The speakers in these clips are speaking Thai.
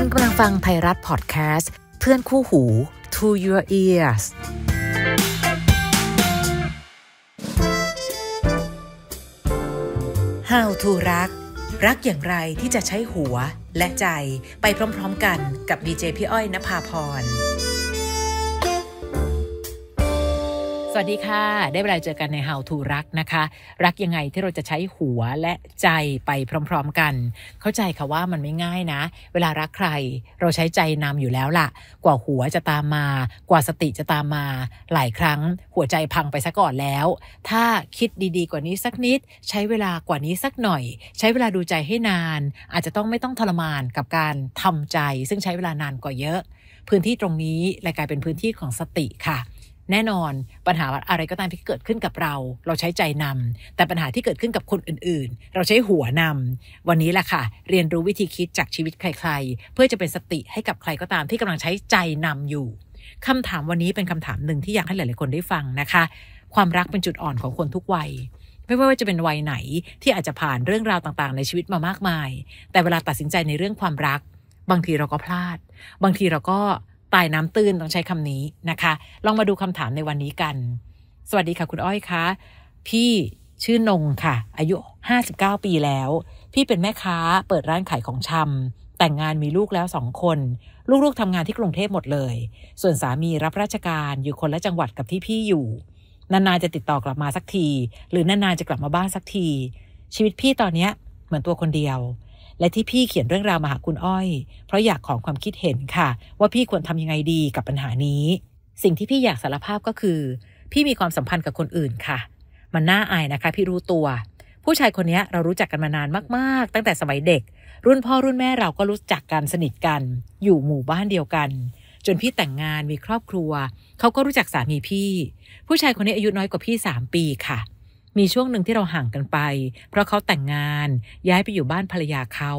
คุณกำลังฟังไทยรัฐพอดแคสต์ เพื่อนคู่หู To Your Ears How to รัก รักอย่างไรที่จะใช้หัวและใจไปพร้อม ๆ กันกับดีเจพี่อ้อยนภาพรวัสดีค่ะ ได้เวลาเจอกันใน How to รักนะคะ รักยังไงที่เราจะใช้หัวและใจไปพร้อม ๆ กัน เข้าใจค่ะว่ามันไม่ง่ายนะ เวลารักใคร เราใช้ใจนำอยู่แล้วล่ะ กว่าหัวจะตามมา กว่าสติจะตามมา หลายครั้งหัวใจพังไปซะก่อนแล้ว ถ้าคิดดีๆ กว่านี้สักนิด ใช้เวลากว่านี้สักหน่อย ใช้เวลาดูใจให้นาน อาจจะต้องไม่ต้องทรมานกับการทำใจ ซึ่งใช้เวลานานกว่าเยอะ พื้นที่ตรงนี้เลยกลายเป็นพื้นที่ของสติค่ะแน่นอนปัญหาอะไรก็ตามที่เกิดขึ้นกับเรา เราใช้ใจนำ แต่ปัญหาที่เกิดขึ้นกับคนอื่นๆ เราใช้หัวนำ วันนี้แหละค่ะ เรียนรู้วิธีคิดจากชีวิตใครๆ เพื่อจะเป็นสติให้กับใครก็ตามที่กำลังใช้ใจนำอยู่ คำถามวันนี้เป็นคำถามหนึ่งที่อยากให้หลายๆคนได้ฟังนะคะ ความรักเป็นจุดอ่อนของคนทุกวัย ไม่ว่าจะเป็นวัยไหน ที่อาจจะผ่านเรื่องราวต่างๆ ในชีวิตมามากมาย แต่เวลาตัดสินใจในเรื่องความรัก บางทีเราก็พลาด บางทีเราก็ตายน้ำตื้นต้องใช้คำนี้นะคะ ลองมาดูคำถามในวันนี้กัน สวัสดีค่ะคุณอ้อยคะ พี่ชื่อนงค่ะ อายุ 59 ปีแล้ว พี่เป็นแม่ค้าเปิดร้านขายของชำแต่งงานมีลูกแล้วสองคน ลูกๆทำงานที่กรุงเทพหมดเลย ส่วนสามีรับราชการอยู่คนละจังหวัดกับที่พี่อยู่ นานๆจะติดต่อกลับมาสักที หรือนานๆจะกลับมาบ้านสักที ชีวิตพี่ตอนเนี้ยเหมือนตัวคนเดียวและที่พี่เขียนเรื่องราวมาหาคุณอ้อย เพราะอยากขอความคิดเห็นค่ะ ว่าพี่ควรทำยังไงดีกับปัญหานี้ สิ่งที่พี่อยากสารภาพก็คือ พี่มีความสัมพันธ์กับคนอื่นค่ะ มันน่าอายนะคะ พี่รู้ตัว ผู้ชายคนนี้เรารู้จักกันมานานมาก ๆ ตั้งแต่สมัยเด็ก รุ่นพ่อรุ่นแม่เราก็รู้จักกันสนิทกัน อยู่หมู่บ้านเดียวกัน จนพี่แต่งงานมีครอบครัวเขาก็รู้จักสามีพี่ ผู้ชายคนนี้อายุน้อยกว่าพี่3ปีค่ะเมีช่วงหนึ่งที่เราห่างกันไป เพราะเขาแต่งงานย้ายไปอยู่บ้านภรรยาเขา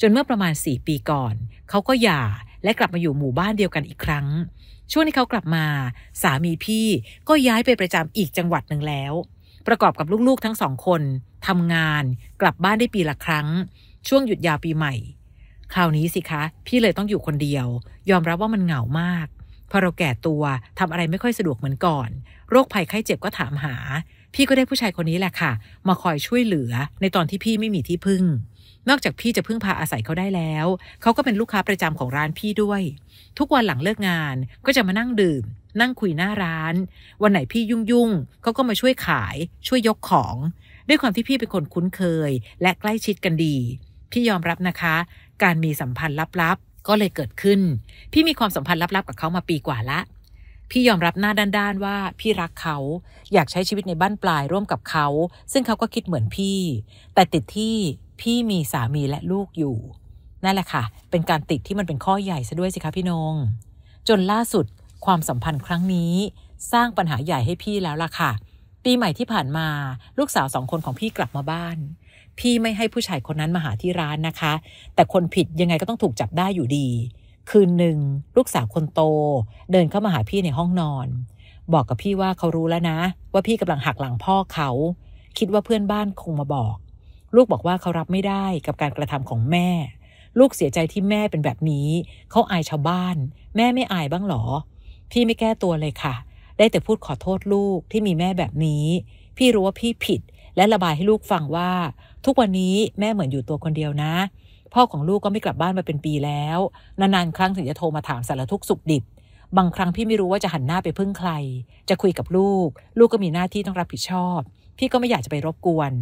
จนเมื่อประมาณ 4 ปีก่อน เขาก็หย่าและกลับมาอยู่หมู่บ้านเดียวกันอีกครั้ง ช่วงที่เขากลับมา สามีพี่ก็ย้ายไปประจำอีกจังหวัดหนึ่งแล้ว ประกอบกับลูกๆ ทั้งสองคนทำงานกลับบ้านได้ปีละครั้ง ช่วงหยุดยาวปีใหม่คราวนี้สิคะ พี่เลยต้องอยู่คนเดียว ยอมรับว่ามันเหงามากพอเราแก่ตัวทำอะไรไม่ค่อยสะดวกเหมือนก่อน โรคภัยไข้เจ็บก็ถามหาพี่ก็ได้ผู้ชายคนนี้แหละค่ะ มาคอยช่วยเหลือในตอนที่พี่ไม่มีที่พึ่ง นอกจากพี่จะพึ่งพาอาศัยเขาได้แล้ว เขาก็เป็นลูกค้าประจำของร้านพี่ด้วย ทุกวันหลังเลิกงานก็จะมานั่งดื่ม นั่งคุยหน้าร้าน วันไหนพี่ยุ่งยุ่งเขาก็มาช่วยขายช่วยยกของ ด้วยความที่พี่เป็นคนคุ้นเคย และใกล้ชิดกันดี พี่ยอมรับนะคะ การมีสัมพันธ์ลับๆ ก็เลยเกิดขึ้น พี่มีความสัมพันธ์ลับๆกับเขามาปีกว่าละพี่ยอมรับหน้าด้านๆ ว่าพี่รักเขาอยากใช้ชีวิตในบ้านปลายร่วมกับเขา ซึ่งเขาก็คิดเหมือนพี่ แต่ติดที่พี่มีสามีและลูกอยู่ นั่นแหละค่ะ เป็นการติดที่มันเป็นข้อใหญ่ ซะด้วยสิคะพี่นง จนล่าสุดความสัมพันธ์ครั้งนี้ สร้างปัญหาใหญ่ให้พี่แล้วล่ะค่ะ ปีใหม่ที่ผ่านมาลูกสาวสองคนของพี่กลับมาบ้าน พี่ไม่ให้ผู้ชายคนนั้นมาหาที่ร้านนะคะ แต่คนผิดยังไงก็ต้องถูกจับได้อยู่ดีคืนหนึ่งลูกสาวคนโต เดินเข้ามาหาพี่ในห้องนอน บอกกับพี่ว่าเขารู้แล้วนะ ว่าพี่กำลังหักหลังพ่อเขา คิดว่าเพื่อนบ้านคงมาบอก ลูกบอกว่าเขารับไม่ได้กับการกระทำของแม่ ลูกเสียใจที่แม่เป็นแบบนี้ เขาอายชาวบ้าน แม่ไม่อายบ้างหรอ พี่ไม่แก้ตัวเลยค่ะ ได้แต่พูดขอโทษลูกที่มีแม่แบบนี้ พี่รู้ว่าพี่ผิด และระบายให้ลูกฟังว่า ทุกวันนี้แม่เหมือนอยู่ตัวคนเดียวนะพ่อของลูกก็ไม่กลับบ้านมาเป็นปีแล้ว นานๆ ครั้งถึงจะโทรมาถามสารทุกข์สุขดิบ บางครั้งพี่ไม่รู้ว่าจะหันหน้าไปพึ่งใคร จะคุยกับลูก ลูกก็มีหน้าที่ต้องรับผิดชอบ พี่ก็ไม่อยากจะไปรบกวน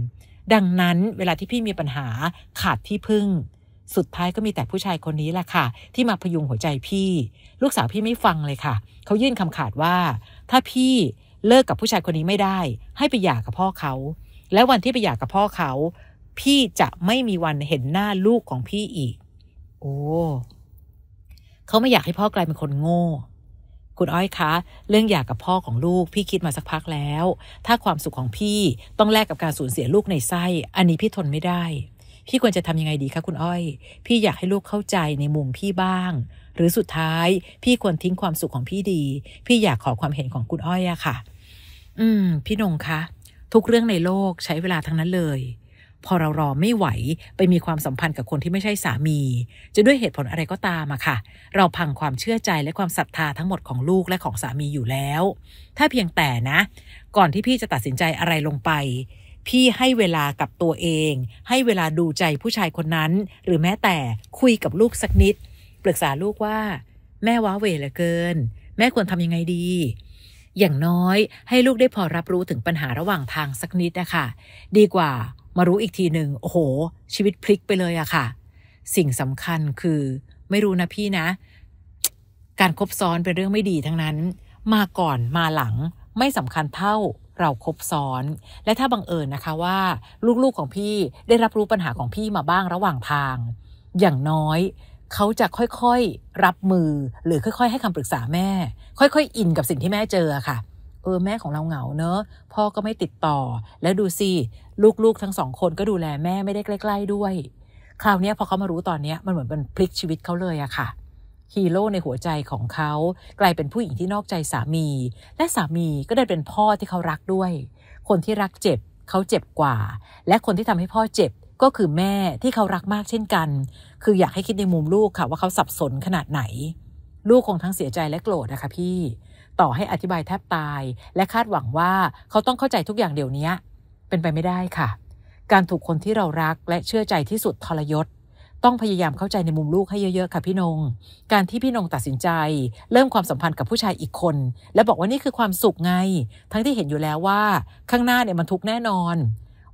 ดังนั้นเวลาที่พี่มีปัญหาขาดที่พึ่ง สุดท้ายก็มีแต่ผู้ชายคนนี้แหละค่ะ ที่มาพยุงหัวใจพี่ ลูกสาวพี่ไม่ฟังเลยค่ะ เขายื่นคำขาดว่า ถ้าพี่เลิกกับผู้ชายคนนี้ไม่ได้ ให้ไปหย่ากับพ่อเขา และวันที่ไปหย่ากับพ่อเขาพี่จะไม่มีวันเห็นหน้าลูกของพี่อีก โอ้เขาไม่อยากให้พ่อกลายเป็นคนโง่ คุณอ้อยคะ เรื่องอยากกับพ่อของลูกพี่คิดมาสักพักแล้ว ถ้าความสุขของพี่ต้องแลกกับการสูญเสียลูกในไส้ อันนี้พี่ทนไม่ได้ พี่ควรจะทำยังไงดีคะ คุณอ้อย พี่อยากให้ลูกเข้าใจในมุมพี่บ้าง หรือสุดท้าย พี่ควรทิ้งความสุขของพี่ดี พี่อยากขอความเห็นของคุณอ้อยอะค่ะ อืม พี่นงคะ ทุกเรื่องในโลกใช้เวลาทั้งนั้นเลยพอเรารอไม่ไหวไปมีความสัมพันธ์กับคนที่ไม่ใช่สามี จะด้วยเหตุผลอะไรก็ตามอะค่ะ เราพังความเชื่อใจและความศรัทธาทั้งหมดของลูกและของสามีอยู่แล้ว ถ้าเพียงแต่นะ ก่อนที่พี่จะตัดสินใจอะไรลงไป พี่ให้เวลากับตัวเอง ให้เวลาดูใจผู้ชายคนนั้น หรือแม้แต่คุยกับลูกสักนิดปรึกษาลูกว่า แม่ว้าเวเหลือเกิน แม่ควรทำยังไงดี อย่างน้อย ให้ลูกได้พอรับรู้ถึงปัญหาระหว่างทางสักนิดนะคะดีกว่ามารู้อีกทีหนึ่งโอ้โห ชีวิตพลิกไปเลยอะค่ะ สิ่งสำคัญคือ ไม่รู้นะพี่นะ การครบซ้อนเป็นเรื่องไม่ดีทั้งนั้น มาก่อนมาหลังไม่สำคัญเท่าเราครบซ้อน และถ้าบังเอิญนะคะว่า ลูกๆของพี่ได้รับรู้ปัญหาของพี่มาบ้างระหว่างทาง อย่างน้อยเขาจะค่อย ๆ รับมือหรือค่อยๆ ให้คำปรึกษาแม่ ค่อยๆ อิน กับสิ่งที่แม่เจอค่ะเออแม่ของเราเหงาเนอะพ่อก็ไม่ติดต่อแล้วดูสิลูกๆทั้งสองคนก็ดูแลแม่ไม่ได้ใกล้ๆด้วยคราวนี้พอเขามารู้ตอนนี้มันเหมือนเป็นพลิกชีวิตเขาเลยอะค่ะฮีโร่ในหัวใจของเขากลายเป็นผู้หญิงที่นอกใจสามีและสามีก็ได้เป็นพ่อที่เขารักด้วย คนที่รักเจ็บเขาเจ็บกว่า และคนที่ทำให้พ่อเจ็บก็คือแม่ที่เขารักมากเช่นกัน คืออยากให้คิดในมุมลูกค่ะว่าเขาสับสนขนาดไหน ลูกคงทั้งเสียใจและโกรธนะคะพี่ต่อให้อธิบายแทบตาย และคาดหวังว่า เขาต้องเข้าใจทุกอย่างเดี๋ยวนี้เป็นไปไม่ได้ค่ะ การถูกคนที่เรารักและเชื่อใจที่สุดทรยศต้องพยายามเข้าใจในมุมลูกให้เยอะ ๆ ค่ะพี่นง การที่พี่นงตัดสินใจ เริ่มความสัมพันธ์กับผู้ชายอีกคน และบอกว่านี่คือความสุขไง ทั้งที่เห็นอยู่แล้วว่า ข้างหน้าเนี่ยมันทุกแน่นอน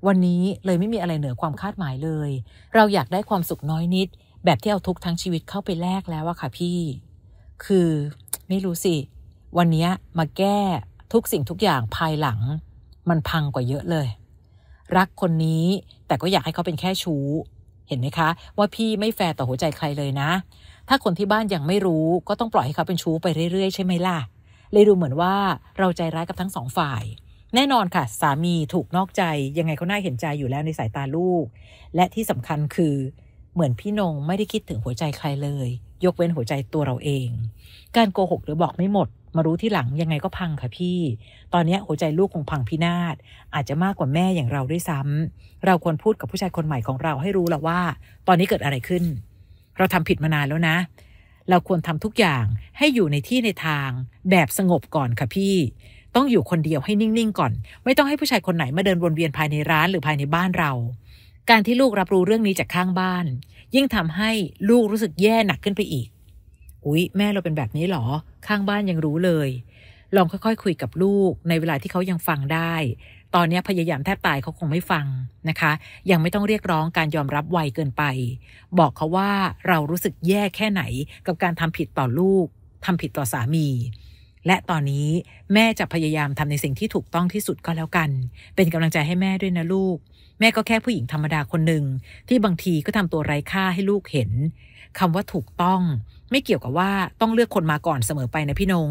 วันนี้เลยไม่มีอะไรเหนือความคาดหมายเลย เราอยากได้ความสุขน้อยนิด แบบที่เอาทุกทั้งชีวิตเข้าไปแลกแล้วอะค่ะพี่ คือ ไม่รู้สิวันนี้มาแก้ทุกสิ่งทุกอย่างภายหลัง มันพังกว่าเยอะเลย รักคนนี้แต่ก็อยากให้เขาเป็นแค่ชู้ เห็นไหมคะ ว่าพี่ไม่แฟร์ต่อหัวใจใครเลยนะ ถ้าคนที่บ้านยังไม่รู้ก็ต้องปล่อยให้เขาเป็นชู้ไปเรื่อยๆ ใช่ไหมล่ะ เลยดูเหมือนว่าเราใจร้ายกับทั้งสองฝ่าย แน่นอนค่ะ สามีถูกนอกใจยังไงก็น่าเห็นใจอยู่แล้วในสายตาลูก และที่สำคัญคือ เหมือนพี่นงไม่ได้คิดถึงหัวใจใครเลย ยกเว้นหัวใจตัวเราเอง การโกหก หรือบอกไม่หมดมารู้ที่หลังยังไงก็พังค่ะพี่ ตอนนี้หัวใจลูกคงพังพินาศอาจจะมากกว่าแม่อย่างเราด้วยซ้ำ เราควรพูดกับผู้ชายคนใหม่ของเรา ให้รู้แล้วว่า ตอนนี้เกิดอะไรขึ้น เราทำผิดมานานแล้วนะ เราควรทำทุกอย่างให้อยู่ในที่ในทางแบบสงบก่อนค่ะพี่ ต้องอยู่คนเดียวให้นิ่งๆก่อน ไม่ต้องให้ผู้ชายคนไหนมาเดินวนเวียนภายในร้านหรือภายในบ้านเรา การที่ลูกรับรู้เรื่องนี้จากข้างบ้าน ยิ่งทำให้ลูกรู้สึกแย่หนักขึ้นไปอีกอุ๊ย แม่เราเป็นแบบนี้หรอข้างบ้านยังรู้เลย ลองค่อยๆ คุยกับลูกในเวลาที่เขายังฟังได้ ตอนนี้พยายามแทบตายเขาคงไม่ฟังนะคะ ยังไม่ต้องเรียกร้องการยอมรับไวเกินไป บอกเขาว่าเรารู้สึกแย่แค่ไหน กับการทำผิดต่อลูกทำผิดต่อสามีและตอนนี้แม่จะพยายามทำในสิ่งที่ถูกต้องที่สุดก็แล้วกัน เป็นกำลังใจให้แม่ด้วยนะลูก แม่ก็แค่ผู้หญิงธรรมดาคนหนึ่งที่บางทีก็ทำตัวไร้ค่าให้ลูกเห็น คำว่าถูกต้องไม่เกี่ยวกับว่าต้องเลือกคนมาก่อนเสมอไปนะพี่นง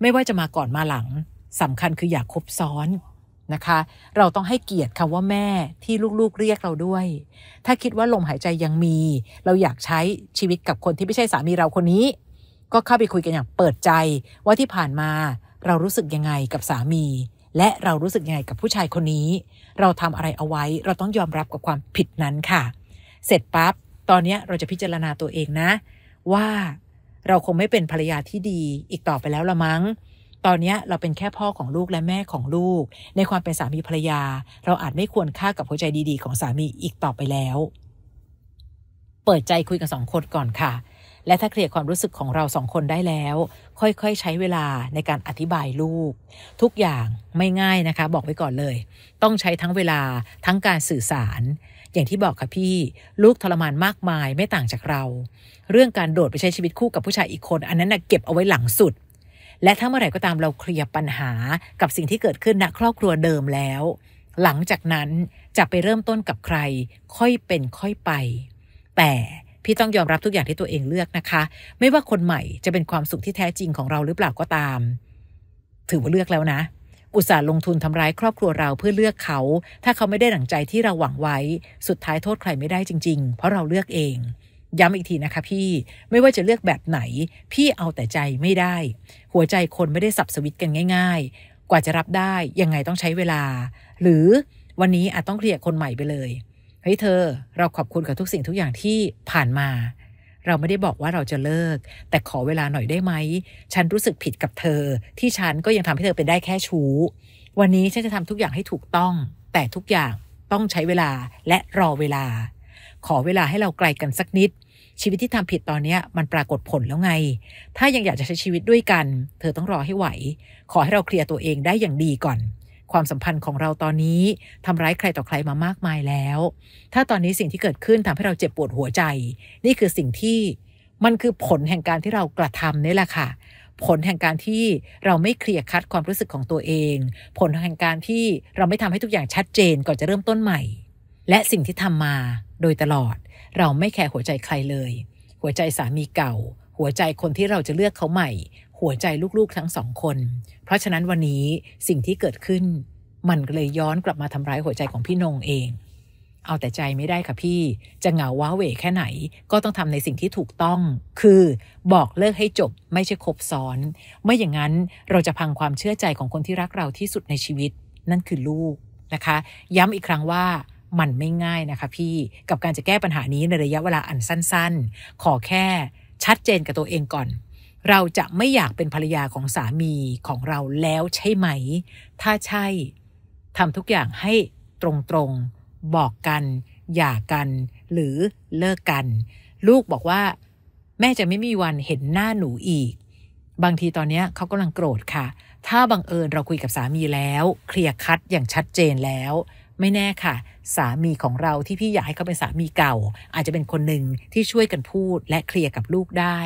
ไม่ว่าจะมาก่อนมาหลัง สำคัญคืออย่าคบซ้อนนะคะ เราต้องให้เกียรติคำว่าแม่ที่ลูกๆเรียกเราด้วย ถ้าคิดว่าลมหายใจยังมี เราอยากใช้ชีวิตกับคนที่ไม่ใช่สามีเราคนนี้ก็เข้าไปคุยกันอย่างเปิดใจ ว่าที่ผ่านมาเรารู้สึกยังไงกับสามี และเรารู้สึกยังไงกับผู้ชายคนนี้ เราทำอะไรเอาไว้เราต้องยอมรับกับความผิดนั้นค่ะ เสร็จปั๊บตอนนี้เราจะพิจารณาตัวเองนะ ว่า เราคงไม่เป็นภรรยาที่ดีอีกต่อไปแล้วละมั้ง ตอนนี้เราเป็นแค่พ่อของลูกและแม่ของลูก ในความเป็นสามีภรรยา เราอาจไม่ควรค่ากับหัวใจดี ๆ ของสามีอีกต่อไปแล้ว เปิดใจคุยกันสองคนก่อนค่ะและถ้าเคลียร์ความรู้สึกของเราสองคนได้แล้ว ค่อยๆใช้เวลาในการอธิบายลูก ทุกอย่างไม่ง่ายนะคะ บอกไว้ก่อนเลย ต้องใช้ทั้งเวลาทั้งการสื่อสาร อย่างที่บอกค่ะพี่ ลูกทรมานมากมายไม่ต่างจากเรา เรื่องการโดดไปใช้ชีวิตคู่กับผู้ชายอีกคน อันนั้นนะเก็บเอาไว้หลังสุด และถ้าเมื่อไหร่ก็ตามเราเคลียร์ปัญหากับสิ่งที่เกิดขึ้นณครอบครัวเดิมแล้ว หลังจากนั้นจะไปเริ่มต้นกับใคร ค่อยเป็นค่อยไปแต่พี่ต้องยอมรับทุกอย่างที่ตัวเองเลือกนะคะ ไม่ว่าคนใหม่จะเป็นความสุขที่แท้จริงของเราหรือเปล่าก็ตามถือว่าเลือกแล้วนะ อุตส่าห์ลงทุนทำร้ายครอบครัวเราเพื่อเลือกเขา ถ้าเขาไม่ได้ดั่งใจที่เราหวังไว้ สุดท้ายโทษใครไม่ได้จริง ๆ เพราะเราเลือกเอง ย้ำอีกทีนะคะ พี่ไม่ว่าจะเลือกแบบไหน พี่เอาแต่ใจไม่ได้ หัวใจคนไม่ได้สับสวิตกันง่าย ๆ กว่าจะรับได้ยังไงต้องใช้เวลา หรือวันนี้อาจต้องเคลียร์คนใหม่ไปเลยเฮ้ยเธอเราขอบคุณกับทุกสิ่งทุกอย่างที่ผ่านมา เราไม่ได้บอกว่าเราจะเลิก แต่ขอเวลาหน่อยได้ไหมฉันรู้สึกผิดกับเธอ ที่ฉันก็ยังทำให้เธอเป็นได้แค่ชู้วันนี้ฉันจะทำทุกอย่างให้ถูกต้อง แต่ทุกอย่างต้องใช้เวลาและรอเวลา ขอเวลาให้เราไกลกันสักนิด ชีวิตที่ทำผิดตอนนี้มันปรากฏผลแล้วไง ถ้ายังอยากจะใช้ชีวิตด้วยกัน เธอต้องรอให้ไหว ขอให้เราเคลียร์ตัวเองได้อย่างดีก่อนความสัมพันธ์ของเราตอนนี้ทำร้ายใครต่อใครมามากมายแล้ว ถ้าตอนนี้สิ่งที่เกิดขึ้นทำให้เราเจ็บปวดหัวใจ นี่คือสิ่งที่มันคือผลแห่งการที่เรากระทำนี่แหละค่ะ ผลแห่งการที่เราไม่เคลียร์คัดความรู้สึกของตัวเอง ผลแห่งการที่เราไม่ทำให้ทุกอย่างชัดเจนก่อนจะเริ่มต้นใหม่ และสิ่งที่ทำมาโดยตลอดเราไม่แคร์หัวใจใครเลย หัวใจสามีเก่า หัวใจคนที่เราจะเลือกเขาใหม่หัวใจลูกๆ ทั้งสองคน เพราะฉะนั้นวันนี้สิ่งที่เกิดขึ้นมันเลยย้อนกลับมาทำร้ายหัวใจของพี่นงเอง เอาแต่ใจไม่ได้ค่ะพี่ จะเหงาว้าเหวแค่ไหน ก็ต้องทำในสิ่งที่ถูกต้อง คือบอกเลิกให้จบ ไม่ใช่คบซ้อน ไม่อย่างนั้นเราจะพังความเชื่อใจของคนที่รักเราที่สุดในชีวิต นั่นคือลูกนะคะ ย้ำอีกครั้งว่ามันไม่ง่ายนะคะพี่กับการจะแก้ปัญหานี้ในระยะเวลาอันสั้นๆ ขอแค่ชัดเจนกับตัวเองก่อนเราจะไม่อยากเป็นภรรยาของสามีของเราแล้วใช่ไหม ถ้าใช่ทำทุกอย่างให้ตรงๆ บอกกันหย่ากันหรือเลิกกัน ลูกบอกว่า แม่จะไม่มีวันเห็นหน้าหนูอีก บางทีตอนนี้เขากำลังโกรธค่ะ ถ้าบังเอิญเราคุยกับสามีแล้ว เคลียร์คัดอย่างชัดเจนแล้ว ไม่แน่ค่ะ สามีของเราที่พี่อยากให้เขาเป็นสามีเก่า อาจจะเป็นคนหนึ่งที่ช่วยกันพูด และเคลียร์กับลูกได้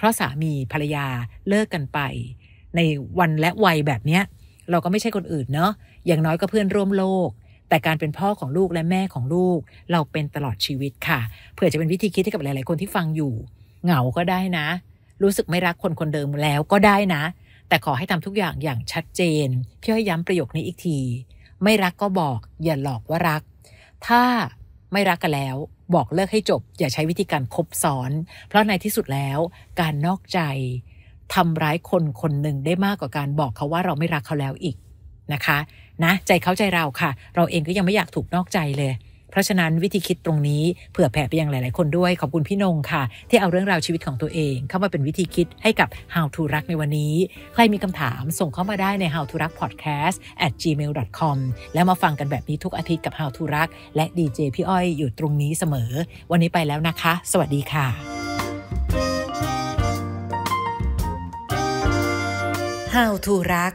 เพราะสามีภรรยาเลิกกันไปในวันและวัยแบบเนี้ย เราก็ไม่ใช่คนอื่นเนาะอย่างน้อยก็เพื่อนร่วมโลก แต่การเป็นพ่อของลูกและแม่ของลูก เราเป็นตลอดชีวิตค่ะเผื่อจะเป็นวิธีคิดให้กับหลายๆ คนที่ฟังอยู่ เหงาก็ได้นะ รู้สึกไม่รักคนคนเดิมแล้วก็ได้นะ แต่ขอให้ทำทุกอย่างอย่างชัดเจนพี่ให้ย้ำประโยคนี้อีกที ไม่รักก็บอก อย่าหลอกว่ารัก ถ้าไม่รักกันแล้วบอกเลิกให้จบ อย่าใช้วิธีการคบซ้อน เพราะในที่สุดแล้วการนอกใจทำร้ายคนคนหนึ่งได้มากกว่าการบอกเขาว่าเราไม่รักเขาแล้วอีกนะคะ นะใจเขาใจเราค่ะ เราเองก็ยังไม่อยากถูกนอกใจเลยเพราะฉะนั้นวิธีคิดตรงนี้เผื่อแผ่ไปยังหลาย ๆ คนด้วย ขอบคุณพี่นงค่ะ ที่เอาเรื่องราวชีวิตของตัวเอง เข้ามาเป็นวิธีคิดให้กับ How to รักในวันนี้ ใครมีคำถาม ส่งเข้ามาได้ใน How to รัก podcast at gmail com แล้วมาฟังกันแบบนี้ทุกอาทิตย์กับ How to รัก และดีเจพี่อ้อยอยู่ตรงนี้เสมอ วันนี้ไปแล้วนะคะ สวัสดีค่ะ How to รัก